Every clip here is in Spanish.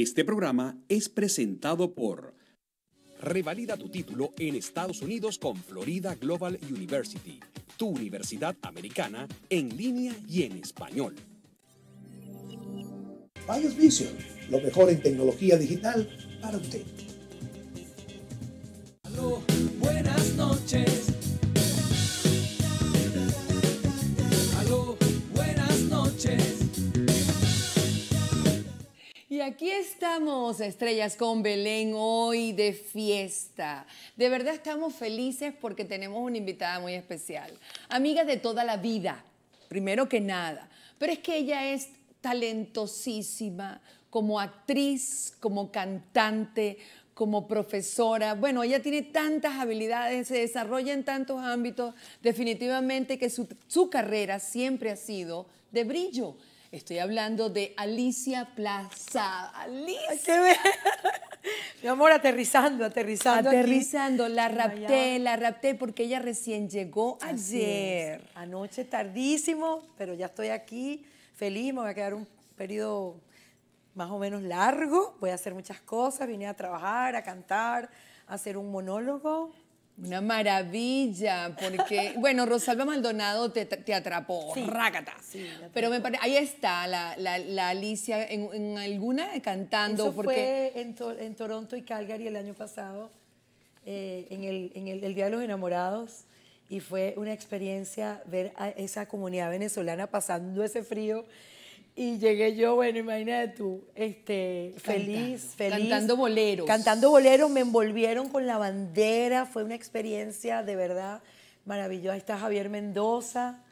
Este programa es presentado por Revalida tu título en Estados Unidos con Florida Global University, tu universidad americana en línea y en español. Bios Vision, lo mejor en tecnología digital para usted. buenas noches. aquí estamos, estrellas con Belén, hoy de fiesta. De verdad estamos felices porque tenemos una invitada muy especial, amiga de toda la vida, primero que nada. Pero es que ella es talentosísima como actriz, como cantante, como profesora. Bueno, ella tiene tantas habilidades, se desarrolla en tantos ámbitos, definitivamente que su, su carrera siempre ha sido de brillo Estoy hablando de Alicia Plaza. Alicia. Mi amor, aterrizando, aterrizando. Aterrizando, la rapté, la rapté porque ella recién llegó ayer. Anoche tardísimo, pero ya estoy aquí, feliz, me voy a quedar un periodo más o menos largo, voy a hacer muchas cosas, vine a trabajar, a cantar, a hacer un monólogo. Una maravilla, porque, bueno, Rosalba Maldonado te, te atrapó, rácata. Pero me ahí está la, la, Alicia en, alguna cantando. Eso porque... en, Toronto y Calgary el año pasado, eh, en, el, en el, Día de los Enamorados, y fue una experiencia ver a esa comunidad venezolana pasando ese frío y llegué yo, bueno, imagínate tú, este, feliz, feliz. Cantando boleros. Cantando boleros, me envolvieron con la bandera, fue una experiencia de verdad maravillosa. Ahí está Javier Mendoza.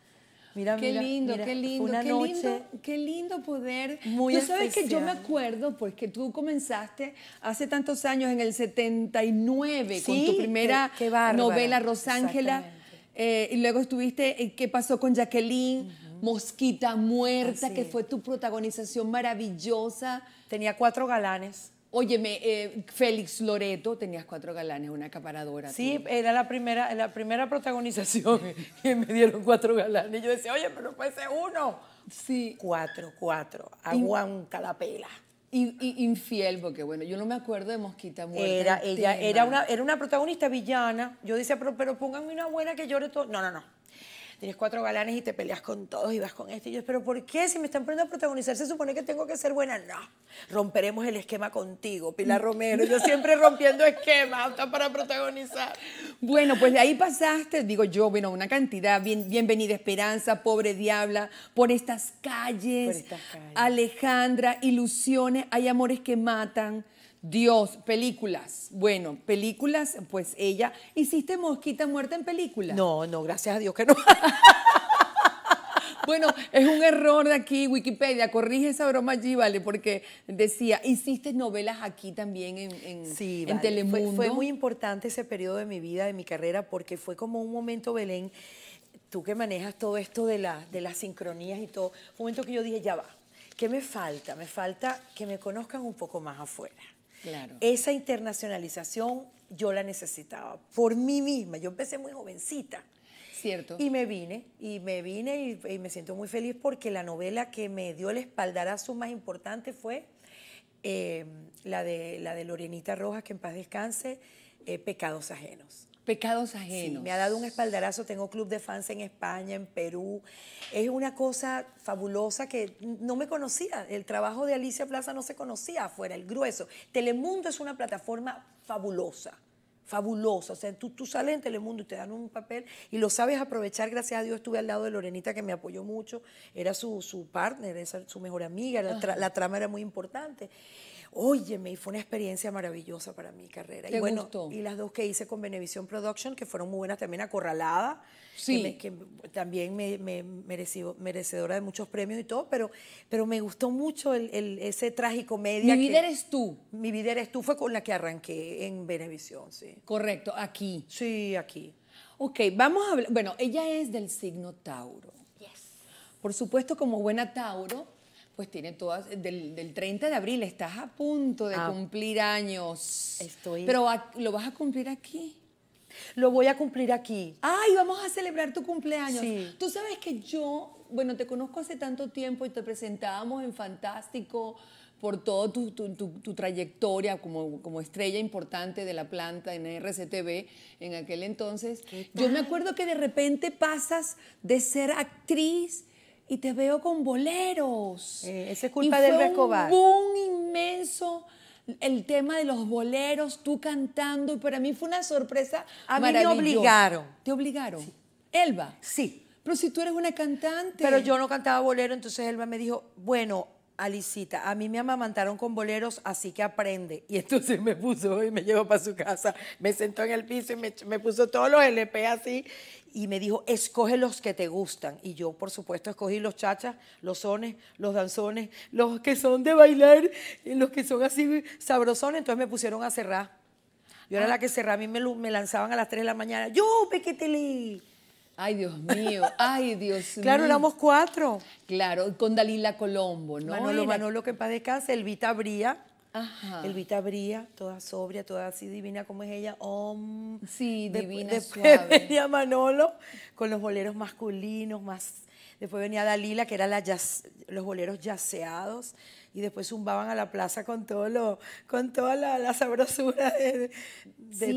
Mira, qué lindo, qué lindo, una qué noche lindo, qué lindo poder. Muy sabes que yo me acuerdo, porque pues, tú comenzaste hace tantos años, en el 79, con tu primera novela Rosángela, eh, y luego estuviste, eh, ¿qué pasó con Jacqueline? Mosquita Muerta, que fue tu protagonización maravillosa. Tenía cuatro galanes. Óyeme, eh, Félix Loreto, tenías cuatro galanes, una acaparadora. Sí, era la primera, la primera protagonización que me dieron cuatro galanes. Yo decía, oye, pero fue puede uno. Sí. Cuatro, cuatro. Aguanta la pela. Y infiel, porque bueno, yo no me acuerdo de Mosquita Muerta. Era, ella era una, era una protagonista villana. Yo decía, pero, pero pónganme una buena que llore todo. No, no, no tienes cuatro galanes y te peleas con todos y vas con este. Y yo, pero ¿por qué? Si me están poniendo a protagonizar, se supone que tengo que ser buena. No, romperemos el esquema contigo, Pilar Romero. Yo siempre rompiendo esquemas hasta para protagonizar. Bueno, pues de ahí pasaste, digo yo, bueno, una cantidad. bienvenida Esperanza, Pobre Diabla, por estas calles, por estas calles. Alejandra, Ilusiones, Hay Amores que Matan. Dios, películas. Bueno, películas, pues ella. ¿Hiciste mosquita muerta en películas? No, no, gracias a Dios que no. Bueno, es un error de aquí, Wikipedia, corrige esa broma allí, ¿vale? Porque decía, hiciste novelas aquí también en, en, sí, Fue, muy importante ese periodo de mi vida, de mi carrera, porque fue como un momento, Belén, tú que manejas todo esto de, de las sincronías y todo, un momento que yo dije, ya va, ¿qué me falta? Me falta que me conozcan un poco más afuera. Esa internacionalización yo la necesitaba por mí misma. Yo empecé muy jovencita. Cierto. Y me vine, y me vine y, me siento muy feliz porque la novela que me dio el espaldarazo más importante fue eh, la, de, la de Lorenita Rojas, que en paz descanse, eh, Pecados Ajenos pecados ajenos. me ha dado un espaldarazo, tengo club de fans en España, en Perú. Es una cosa fabulosa que no me conocía. El trabajo de Alicia Plaza no se conocía afuera, el grueso. Telemundo es una plataforma fabulosa. Fabulosa, o sea, tú, tú sales en Telemundo y te dan un papel y lo sabes aprovechar, gracias a Dios estuve al lado de Lorenita que me apoyó mucho, era su, partner, es su mejor amiga, la trama era muy importante. Óyeme, fue una experiencia maravillosa para mi carrera. ¿Te y bueno, gustó? y las dos que hice con Benevisión Production, que fueron muy buenas también, Acorralada, sí. que, también me, merecedora de muchos premios y todo, pero, pero me gustó mucho el, el, ese trágico medio. Mi vida eres tú. Mi vida eres tú fue con la que arranqué en Benevisión, sí. Correcto, aquí. Sí, aquí. Ok, vamos a hablar. Bueno, ella es del signo Tauro. Yes. Por supuesto, como buena Tauro, pues tiene todas, eh, del, 30 de abril, estás a punto de ah. cumplir años. Estoy. Pero lo vas a cumplir aquí. Lo voy a cumplir aquí. Ay, vamos a celebrar tu cumpleaños. Sí. Tú sabes que yo, bueno, te conozco hace tanto tiempo y te presentábamos en Fantástico por toda tu, tu, tu, tu, trayectoria como, como, estrella importante de la planta en RCTV en aquel entonces. Yo me acuerdo que de repente pasas de ser actriz y te veo con boleros. Ese eh, esa es culpa y del fue Un inmenso el tema de los boleros, tú cantando, y para mí fue una sorpresa. A me obligaron. ¿Te obligaron? Sí. Elba. Sí. Pero si tú eres una cantante. Pero yo no cantaba bolero, entonces Elba me dijo, bueno, Alicita, a mí me amamantaron con boleros, así que aprende. Y entonces me puso y me llevó para su casa, me sentó en el piso y me, puso todos los LP así y me dijo, escoge los que te gustan. Y yo, por supuesto, escogí los chachas, los sones, los danzones, los que son de bailar, eh, los que son así sabrosones. Entonces me pusieron a cerrar. Yo era ah. la que cerraba, a mí me, me lanzaban a las 3 de la mañana. ¡Yo, pequetelí. Ay, Dios mío, ay, Dios mío. Claro, éramos cuatro. Claro, con Dalila Colombo, ¿no? Manolo, Manolo, que en paz El Elvita Bría. Ajá. Elvita Bría, toda sobria, toda así divina como es ella. Sí, divina, suave. Después venía Manolo con los boleros masculinos, más Después venía Dalila, que eran los boleros yaceados. Y después zumbaban a la plaza con, todo lo, con toda la, sabrosura de,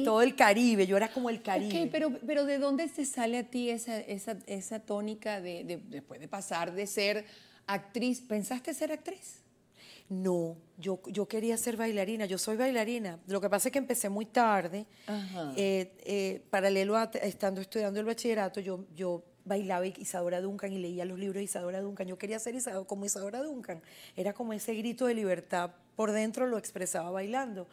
todo el Caribe. Yo era como el Caribe. pero, pero ¿de dónde te sale a ti esa, tónica de, después de pasar de ser actriz? ¿Pensaste ser actriz? No, yo, yo quería ser bailarina, yo soy bailarina. Lo que pasa es que empecé muy tarde. Eh, eh, paralelo a estando estudiando el bachillerato, yo, yo bailaba Isadora Duncan y leía los libros de Isadora Duncan. Yo quería ser como Isadora Duncan. Era como ese grito de libertad por dentro lo expresaba bailando.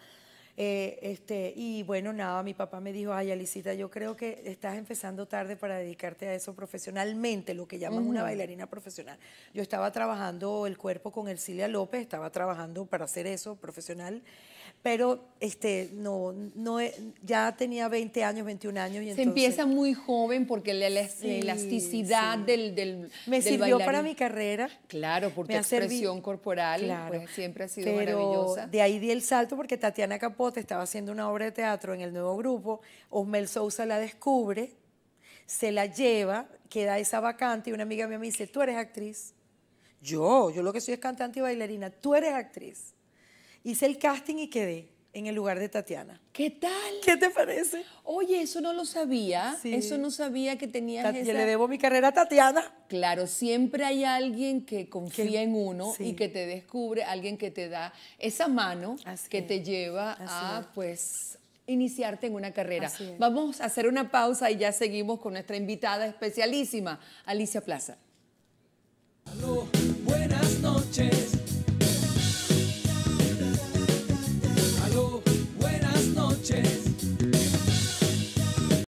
Eh, este, y bueno, nada, mi papá me dijo, ay, Alicita, yo creo que estás empezando tarde para dedicarte a eso profesionalmente, lo que llaman una bailarina profesional. Yo estaba trabajando el cuerpo con Elcilia López, estaba trabajando para hacer eso profesional pero este, no, no, ya tenía 20 años, 21 años. Y Se empieza muy joven porque la, elasticidad del, del, Me sirvió para mi carrera. Claro, porque Me tu expresión corporal pues, siempre ha sido pero maravillosa. De ahí di el salto porque Tatiana Capote estaba haciendo una obra de teatro en el nuevo grupo, Osmel Sousa la descubre, se la lleva, queda esa vacante y una amiga mía me dice, tú eres actriz. Yo, yo lo que soy es cantante y bailarina, tú eres actriz. Hice el casting y quedé en el lugar de Tatiana. ¿Qué tal? ¿Qué te parece? Oye, eso no lo sabía. Eso no sabía que tenía. Tat esa... Le debo mi carrera a Tatiana. Claro, siempre hay alguien que confía en uno y que te descubre, alguien que te da esa mano que te lleva a, pues, iniciarte en una carrera. Vamos a hacer una pausa y ya seguimos con nuestra invitada especialísima, Alicia Plaza. buenas noches. change.